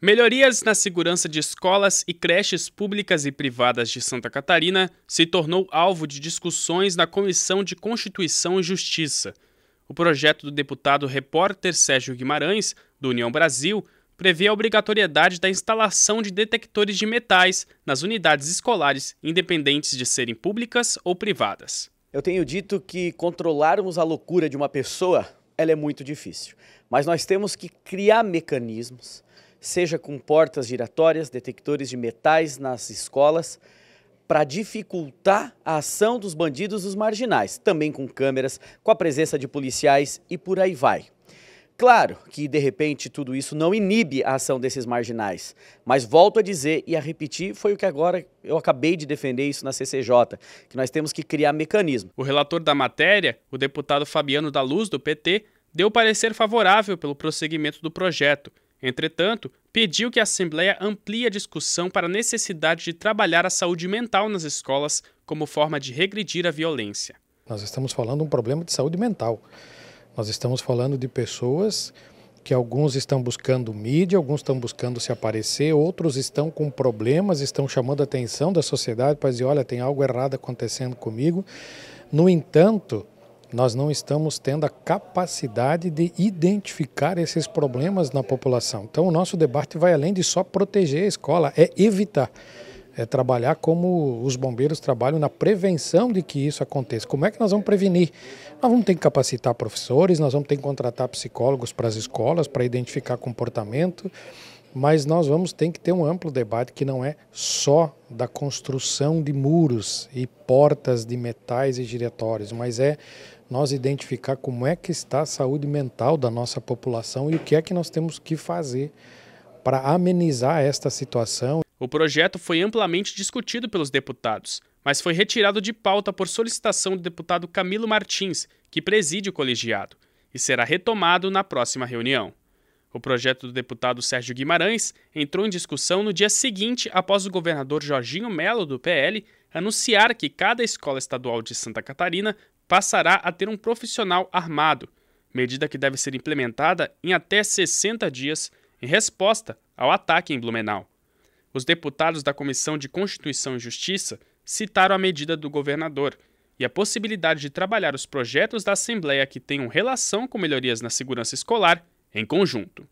Melhorias na segurança de escolas e creches públicas e privadas de Santa Catarina se tornou alvo de discussões na Comissão de Constituição e Justiça. O projeto do deputado repórter Sérgio Guimarães, do União Brasil, prevê a obrigatoriedade da instalação de detectores de metais nas unidades escolares, independentes de serem públicas ou privadas. Eu tenho dito que controlarmos a loucura de uma pessoa ela é muito difícil, mas nós temos que criar mecanismos seja com portas giratórias, detectores de metais nas escolas, para dificultar a ação dos bandidos dos marginais, também com câmeras, com a presença de policiais e por aí vai. Claro que, de repente, tudo isso não inibe a ação desses marginais, mas volto a dizer e a repetir, foi o que agora eu acabei de defender isso na CCJ, que nós temos que criar mecanismo. O relator da matéria, o deputado Fabiano da Luz, do PT, deu parecer favorável pelo prosseguimento do projeto Entretanto, pediu que a Assembleia amplie a discussão para a necessidade de trabalhar a saúde mental nas escolas como forma de regredir a violência. Nós estamos falando de um problema de saúde mental. Nós estamos falando de pessoas que alguns estão buscando mídia, alguns estão buscando se aparecer, outros estão com problemas, estão chamando a atenção da sociedade para dizer: olha, tem algo errado acontecendo comigo. No entanto, nós não estamos tendo a capacidade de identificar esses problemas na população. Então, o nosso debate vai além de só proteger a escola, é evitar. É trabalhar como os bombeiros trabalham na prevenção de que isso aconteça. Como é que nós vamos prevenir? Nós vamos ter que capacitar professores, nós vamos ter que contratar psicólogos para as escolas para identificar comportamento mas nós vamos ter que ter um amplo debate que não é só da construção de muros e portas de metais e giratórios, mas é nós identificar como é que está a saúde mental da nossa população e o que é que nós temos que fazer para amenizar esta situação. O projeto foi amplamente discutido pelos deputados, mas foi retirado de pauta por solicitação do deputado Camilo Martins, que preside o colegiado, e será retomado na próxima reunião. O projeto do deputado Sérgio Guimarães entrou em discussão no dia seguinte após o governador Jorginho Melo, do PL, anunciar que cada escola estadual de Santa Catarina passará a ter um profissional armado, medida que deve ser implementada em até 60 dias em resposta ao ataque em Blumenau. Os deputados da Comissão de Constituição e Justiça citaram a medida do governador e a possibilidade de trabalhar os projetos da Assembleia que tenham relação com melhorias na segurança escolar em conjunto.